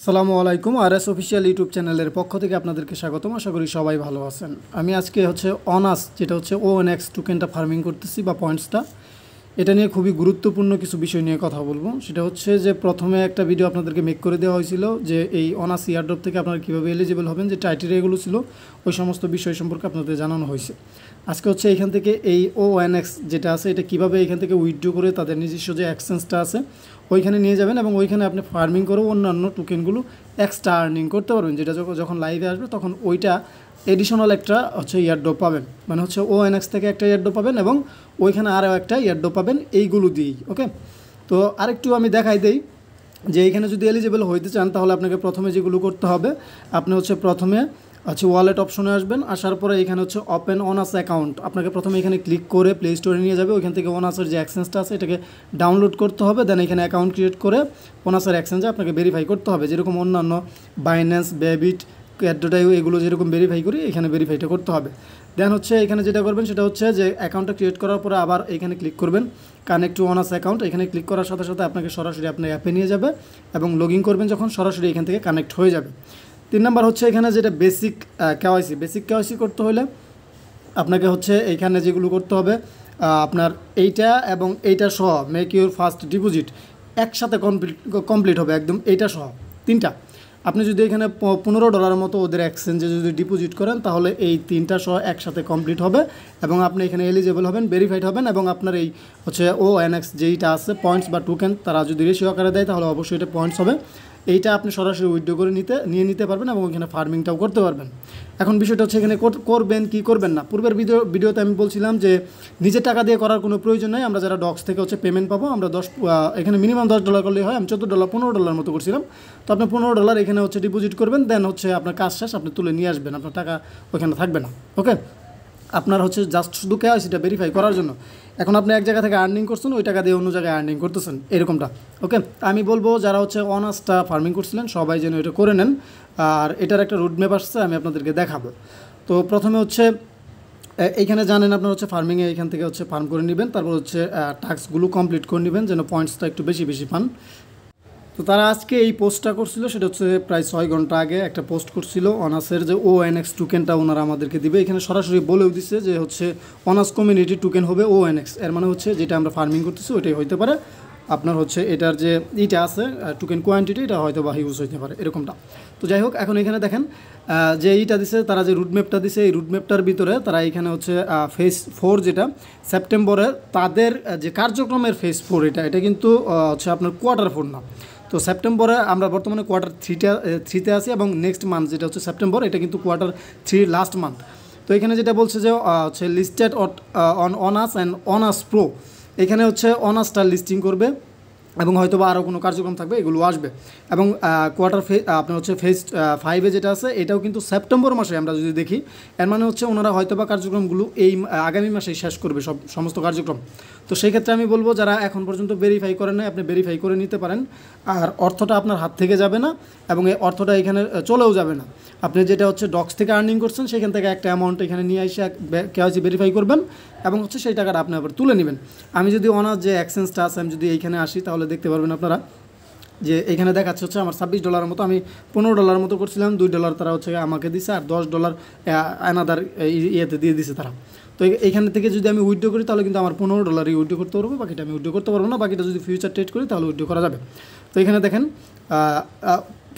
আসসালামু আলাইকুম আর S official YouTube চ্যানেলের পক্ষ থেকে আপনাদেরকে স্বাগতম আশা করি সবাই ভালো আছেন আমি আজকে হচ্ছে অনার্স যেটা হচ্ছে ও এন এক্স ফার্মিং করতেছি বা পয়েন্টসটা এটা নিয়ে খুবই গুরুত্বপূর্ণ কিছু বিষয় নিয়ে কথা বলবো সেটা হচ্ছে যে প্রথমে একটা ভিডিও আপনাদেরকে মেক করে দেওয়া হয়েছিল যে এই অনার্স ইয়ারড্রপ থেকে আপনারা কীভাবে এলিজিবল হবেন যে টাইটেরিয়াগুলো ছিল ওই সমস্ত বিষয় সম্পর্কে আপনাদের জানানো হয়েছে আজকে হচ্ছে এখান থেকে এই ও এন এক্স যেটা আছে এটা কিভাবে এখান থেকে উইথড্রো করে তাদের নিজস্ব যে এক্সচেঞ্জটা আছে ওইখানে নিয়ে যাবেন এবং ওইখানে আপনি ফার্মিং করেও অন্যান্য টোকেনগুলো এক্সট্রা আর্নিং করতে পারবেন যেটা যখন লাইভে আসবে তখন ওইটা এডিশনাল একটা হচ্ছে ইয়ারডো পাবেন মানে হচ্ছে ও এনএক্স থেকে একটা ইয়ারডো পাবেন এবং ওইখানে আরও একটা ইয়ারডো পাবেন এইগুলো দিয়েই ওকে তো আরেকটু আমি দেখাই দিই যে এইখানে যদি এলিজেবল হইতে চান তাহলে আপনাকে প্রথমে যেগুলো করতে হবে আপনি হচ্ছে প্রথমে আচ্ছা ওয়ালেট অপশনে আসবেন আসার পরে এখানে হচ্ছে ওপেন অনার্স অ্যাকাউন্ট আপনাকে প্রথমে এখানে ক্লিক করে প্লে স্টোরে নিয়ে যাবে ওইখান থেকে ওনার্সের যে অ্যাক্সেন্সটা আছে এটাকে ডাউনলোড করতে হবে দেন এখানে অ্যাকাউন্ট ক্রিয়েট করে ওনার্সের অ্যাক্সেন্সে আপনাকে ভেরিফাই করতে হবে যেরকম অন্যান্য বাইন্যান্স ব্যাবিট অ্যাডোটাইও এগুলো যেরকম ভেরিফাই করি এখানে ভেরিফাইটা করতে হবে দেন হচ্ছে এখানে যেটা করবেন সেটা হচ্ছে যে অ্যাকাউন্টটা ক্রিয়েট করার পরে আবার এখানে ক্লিক করবেন কানেক্ট টু অনার্স অ্যাকাউন্ট এখানে ক্লিক করার সাথে সাথে আপনাকে সরাসরি আপনার অ্যাপে নিয়ে যাবে এবং লগ করবেন যখন সরাসরি এখান থেকে কানেক্ট হয়ে যাবে তিন নম্বর হচ্ছে এখানে যেটা বেসিক কেওয়াইসি বেসিক কেওয়াইসি করতে হলে আপনাকে হচ্ছে এইখানে যেগুলো করতে হবে আপনার এইটা এবং এইটা সহ মেক ইউর ফার্স্ট ডিপোজিট একসাথে কমপ্লিট কমপ্লিট হবে একদম এইটা সহ তিনটা আপনি যদি এখানে পনেরো ডলার মতো ওদের এক্সচেঞ্জে যদি ডিপোজিট করেন তাহলে এই তিনটা সহ একসাথে কমপ্লিট হবে এবং আপনি এখানে এলিজেবল হবেন ভেরিফাইড হবেন এবং আপনার এই হচ্ছে ও এন এক্স যেইটা আছে পয়েন্টস বা টোকেন তারা যদি রেশিও আকারে দেয় তাহলে অবশ্যই এটা পয়েন্টস হবে এইটা আপনি সরাসরি উদ্যোগ করে নিতে নিয়ে নিতে পারবেন এবং ওইখানে ফার্মিংটাও করতে পারবেন এখন বিষয়টা হচ্ছে এখানে করবেন কি করবেন না পূর্বের ভিডিও ভিডিওতে আমি বলছিলাম যে নিজের টাকা দিয়ে করার কোনো প্রয়োজন নেই আমরা যারা ডক্স থেকে হচ্ছে পেমেন্ট পাবো আমরা দশ এখানে মিনিমাম দশ ডলার করলেই হয় আমি চোদ্দো ডলার পনেরো ডলার মতো করছিলাম তো আপনি পনেরো ডলার এখানে হচ্ছে ডিপোজিট করবেন দেন হচ্ছে আপনার কাজ শেষ আপনি তুলে নিয়ে আসবেন আপনার টাকা ওইখানে থাকবে না ওকে আপনার হচ্ছে জাস্ট শুধু কেয়া সেটা ভেরিফাই করার জন্য এখন আপনি এক জায়গা থেকে আর্নিং করছেন ওই টাকা দিয়ে অন্য জায়গায় আর্নিং করতেছেন এরকমটা ওকে আমি বলবো যারা হচ্ছে অনার্সটা ফার্মিং করছিলেন সবাই যেন এটা করে নেন আর এটার একটা রুট রুটম্যাপ আসছে আমি আপনাদেরকে দেখাবো তো প্রথমে হচ্ছে এইখানে জানেন আপনার হচ্ছে ফার্মিংয়ে এখান থেকে হচ্ছে ফার্ম করে নেবেন তারপর হচ্ছে টাস্কগুলো কমপ্লিট করে নেবেন যেন পয়েন্টসটা একটু বেশি বেশি পান তো তারা আজকে এই পোস্টটা করছিল সেটা হচ্ছে প্রায় ছয় ঘন্টা আগে একটা পোস্ট করছিল অনার্সের যে ও এন এক্স টুকেনটা ওনারা আমাদেরকে দিবে এখানে সরাসরি বলেও দিচ্ছে যে হচ্ছে অনার্স কমিউনিটি টুকেন হবে ও এন এক্স এর মানে হচ্ছে যেটা আমরা ফার্মিং করতেছি ওইটাই হইতে পারে আপনার হচ্ছে এটার যে ইটা আছে টুকেন কোয়ান্টিটি এটা হয়তো বা ইউজ হইতে পারে এরকমটা তো যাই হোক এখন এখানে দেখেন যে ইটা দিছে তারা যে রুটম্যাপটা দিছে এই রুটম্যাপটার ভিতরে তারা এখানে হচ্ছে ফেস ফোর যেটা সেপ্টেম্বরে তাদের যে কার্যক্রমের ফেস ফোর এটা এটা কিন্তু হচ্ছে আপনার কোয়ার্টার ফোর না তো সেপ্টেম্বরে আমরা বর্তমানে কোয়ার্টার থ্রিতে থ্রিতে আছি এবং নেক্সট মান্থ যেটা হচ্ছে সেপ্টেম্বর এটা কিন্তু কোয়ার্টার থ্রি লাস্ট মান্থ তো এখানে যেটা বলছে যে হচ্ছে listed on honours and honours pro এখানে হচ্ছে অনার্সটা লিস্টিং করবে এবং হয়তো বা আরও কোনো কার্যক্রম থাকবে এগুলো আসবে এবং কোয়ার্টার ফে আপনার হচ্ছে ফেজ ফাইভে যেটা আছে এটাও কিন্তু সেপ্টেম্বর মাসে আমরা যদি দেখি এর মানে হচ্ছে ওনারা হয়তো বা কার্যক্রমগুলো এই আগামী মাসেই শেষ করবে সব সমস্ত কার্যক্রম তো সেই ক্ষেত্রে আমি বলবো যারা এখন পর্যন্ত ভেরিফাই করেন না আপনি ভেরিফাই করে নিতে পারেন আর অর্থটা আপনার হাত থেকে যাবে না এবং এই অর্থটা এখানে চলেও যাবে না আপনি যেটা হচ্ছে ডক্স থেকে আর্নিং করছেন সেখান থেকে একটা অ্যামাউন্ট এখানে নিয়ে এসে কেউ ভেরিফাই করবেন এবং হচ্ছে সেই টাকাটা আপনি আবার তুলে নেবেন আমি যদি অনার যে এক্সচেঞ্জটা আছে আমি যদি এইখানে আসি তাহলে দেখতে পারবেন আপনারা যে এখানে দেখাচ্ছে হচ্ছে আমার ছাব্বিশ ডলার মতো আমি পনেরো ডলার মতো করছিলাম দুই ডলার তারা হচ্ছে আমাকে দিছে আর দশ ডলার অ্যানাদার ইয়েতে দিয়ে দিছে তারা তো এখান থেকে যদি আমি উইড্রো করি তাহলে কিন্তু আমার পনেরো ডলারই উইড্রো করতে পারবো বাকিটা আমি উইড্রো করতে পারবো না বাকিটা যদি ফিউচার ট্রেড করি তাহলে উইড্রো করা যাবে তো এখানে দেখেন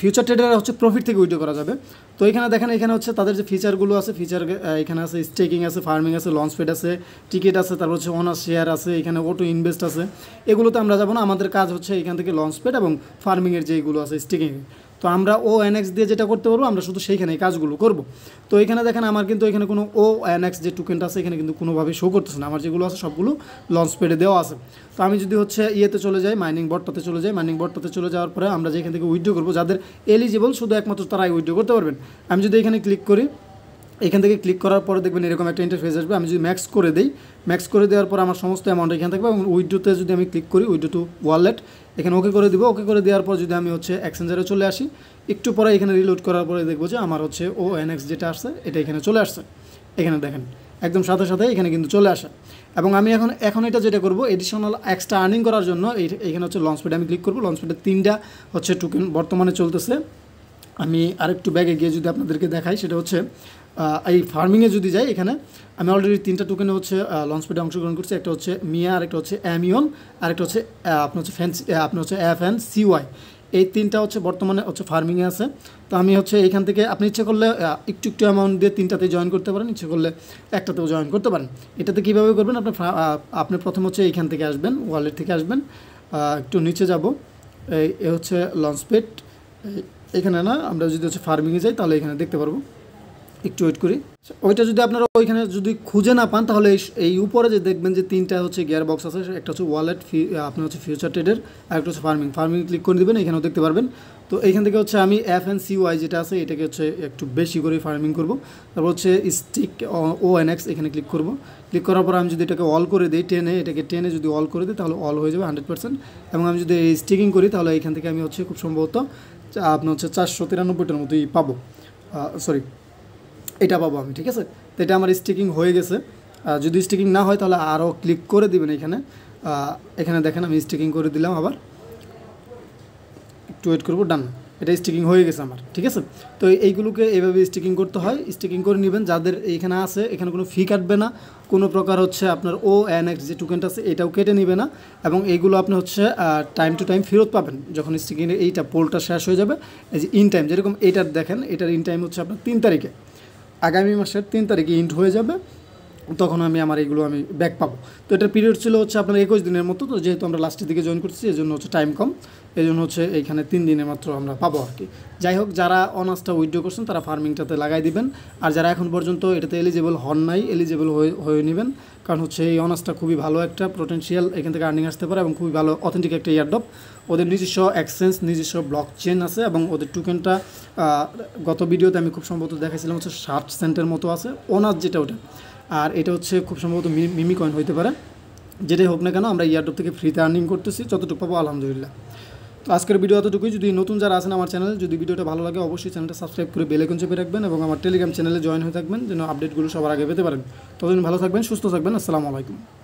ফিউচার ট্রেডার হচ্ছে প্রফিট থেকে উইড্রো করা যাবে তো এখানে দেখেন এখানে হচ্ছে তাদের যে ফিচারগুলো আছে ফিচার এখানে আছে স্টেকিং আছে ফার্মিং আছে লঞ্চ পেড আছে টিকিট আছে তারপর হচ্ছে অনার শেয়ার আছে এখানে অটো ইনভেস্ট আছে এগুলোতে আমরা যাবো না আমাদের কাজ হচ্ছে এখান থেকে লঞ্চ পেড এবং ফার্মিংয়ের যেইগুলো আছে স্টেকিং তো আমরা ও এনএক্স দিয়ে যেটা করতে পারবো আমরা শুধু সেইখানে কাজগুলো করব তো এখানে দেখেন আমার কিন্তু এখানে কোনো ও এনএক্স যে টুকেনটা আছে এখানে কিন্তু কোনোভাবে শো করতেছে না আমার যেগুলো আছে সবগুলো লঞ্চ পেডে দেওয়া আছে তো আমি যদি হচ্ছে ইয়েতে চলে যাই মাইনিং বটটাতে চলে যাই মাইনিং বটটাতে চলে যাওয়ার পরে আমরা যেখান থেকে উইড্রো করবো যাদের এলিজিবল শুধু একমাত্র তারাই উইড্রো করতে পারবেন আমি যদি এখানে ক্লিক করি এখান থেকে ক্লিক করার পরে দেখবেন এরকম একটা ইন্টারফেস আসবে আমি যদি ম্যাক্স করে দিই ম্যাক্স করে দেওয়ার পর আমার সমস্ত অ্যামাউন্ট এখানে থাকবে এবং উইডোতে যদি আমি ক্লিক করি উইডো টু ওয়ালেট এখানে ওকে করে দিব ওকে করে দেওয়ার পর যদি আমি হচ্ছে এক্সেঞ্জারে চলে আসি একটু পরে এখানে রিলোড করার পরে দেখবো যে আমার হচ্ছে ও এনএক্স যেটা আসছে এটা এখানে চলে আসছে এখানে দেখেন একদম সাথে সাথে এখানে কিন্তু চলে আসে এবং আমি এখন এখন এটা যেটা করব এডিশনাল এক্সট্রা আর্নিং করার জন্য এখানে হচ্ছে লঞ্চ প্যাডে আমি ক্লিক করবো লঞ্চ প্যাডে তিনটা হচ্ছে টোকেন বর্তমানে চলতেছে আমি আরেকটু ব্যাগে গিয়ে যদি আপনাদেরকে দেখাই সেটা হচ্ছে এই ফার্মিংয়ে যদি যাই এখানে আমি অলরেডি তিনটা টোকেনে হচ্ছে লঞ্চ পেডে অংশগ্রহণ করছি একটা হচ্ছে মিয়া আর একটা হচ্ছে অ্যামিয়ন একটা হচ্ছে আপনার হচ্ছে ফ্যান্সি আপনার হচ্ছে এফ এন ওয়াই এই তিনটা হচ্ছে বর্তমানে হচ্ছে ফার্মিংয়ে আছে তো আমি হচ্ছে এখান থেকে আপনি ইচ্ছে করলে একটু একটু অ্যামাউন্ট দিয়ে তিনটাতে জয়েন করতে পারেন ইচ্ছে করলে একটাতেও জয়েন করতে পারেন এটাতে কীভাবে করবেন আপনি আপনি প্রথম হচ্ছে এইখান থেকে আসবেন ওয়ালেট থেকে আসবেন একটু নিচে যাব এই হচ্ছে লঞ্চ পেড এখানে না আমরা যদি হচ্ছে ফার্মিংয়ে যাই তাহলে এখানে দেখতে পারবো একটু ওয়েট করি ওইটা যদি আপনারা ওইখানে যদি খুঁজে না পান তাহলে এই উপরে যে দেখবেন যে তিনটা হচ্ছে গিয়ার বক্স আছে একটা হচ্ছে ওয়ালেট ফি আপনার হচ্ছে ফিউচার ট্রেডের আর একটা হচ্ছে ফার্মিং ফার্মিং ক্লিক করে দেবেন এখানেও দেখতে পারবেন তো এইখান থেকে হচ্ছে আমি এফ এন সি ওয়াই যেটা আছে এটাকে হচ্ছে একটু বেশি করে ফার্মিং করব তারপর হচ্ছে স্টিক ও এন এক্স এখানে ক্লিক করব ক্লিক করার পর আমি যদি এটাকে অল করে দিই টেনে এটাকে টেনে যদি অল করে দিই তাহলে অল হয়ে যাবে হান্ড্রেড পার্সেন্ট এবং আমি যদি স্টিকিং করি তাহলে এখান থেকে আমি হচ্ছে খুব সম্ভবত আপনার হচ্ছে চারশো তিরানব্বইটার মতোই পাবো সরি এটা পাবো আমি ঠিক আছে তো এটা আমার স্টিকিং হয়ে গেছে যদি স্টিকিং না হয় তাহলে আরও ক্লিক করে দিবেন এখানে এখানে দেখেন আমি স্টিকিং করে দিলাম আবার একটু ওয়েট করবো ডান এটা স্টিকিং হয়ে গেছে আমার ঠিক আছে তো এইগুলোকে এভাবে স্টিকিং করতে হয় স্টিকিং করে নেবেন যাদের এখানে আছে এখানে কোনো ফি কাটবে না কোনো প্রকার হচ্ছে আপনার ও অ্যান এক্স যে টুকেনটা আছে এটাও কেটে নেবে না এবং এইগুলো আপনি হচ্ছে টাইম টু টাইম ফেরত পাবেন যখন স্টিকিংয়ের এইটা পোলটা শেষ হয়ে যাবে এই যে ইন টাইম যেরকম এটার দেখেন এটার ইন টাইম হচ্ছে আপনার তিন তারিখে আগামী মাসের তিন তারিখে ইন্ট হয়ে যাবে তখন আমি আমার এগুলো আমি ব্যাক পাবো তো এটার পিরিয়ড ছিল হচ্ছে আপনার একুশ দিনের মতো তো যেহেতু আমরা লাস্টের দিকে জয়েন করছি এই জন্য হচ্ছে টাইম কম এই জন্য হচ্ছে এইখানে তিন দিনের মাত্র আমরা পাবো আর কি যাই হোক যারা অনার্সটা উইথড্র করছেন তারা ফার্মিংটাতে লাগাই দিবেন আর যারা এখন পর্যন্ত এটাতে এলিজেবল হন নাই এলিজেবল হয়ে হয়ে নেবেন কারণ হচ্ছে এই অনার্সটা খুবই ভালো একটা পোটেন্সিয়াল এখান থেকে আর্নিং আসতে পারে এবং খুবই ভালো অথেন্টিক একটা ইয়ারডপ ওদের নিজস্ব এক্সচেঞ্জ নিজস্ব ব্লক চেন আছে এবং ওদের টুকেনটা গত ভিডিওতে আমি খুব সম্ভবত দেখাইছিলাম হচ্ছে ষাট সেন্টের মতো আছে অনার্স যেটা ওটা আর এটা হচ্ছে খুব সম্ভবত মিমি কয়েন হইতে পারে যেটাই হোক না কেন আমরা ইয়ারড্রপ থেকে ফ্রিতে আর্নিং করতেছি যতটুকু পাবো আলহামদুলিল্লাহ তো আজকের ভিডিও এতটুকুই যদি নতুন যারা আছেন আমার চ্যানেলে যদি ভিডিওটা ভালো লাগে অবশ্যই চ্যানেলটা সাবস্ক্রাইব করে বেলেকন চেপে রাখবেন এবং আমার টেলিগ্রাম চ্যানেলে জয়েন হয়ে থাকবেন যেন আপডেটগুলো সবার আগে পেতে পারেন ততদিন ভালো থাকবেন সুস্থ থাকবেন আসসালামু আলাইকুম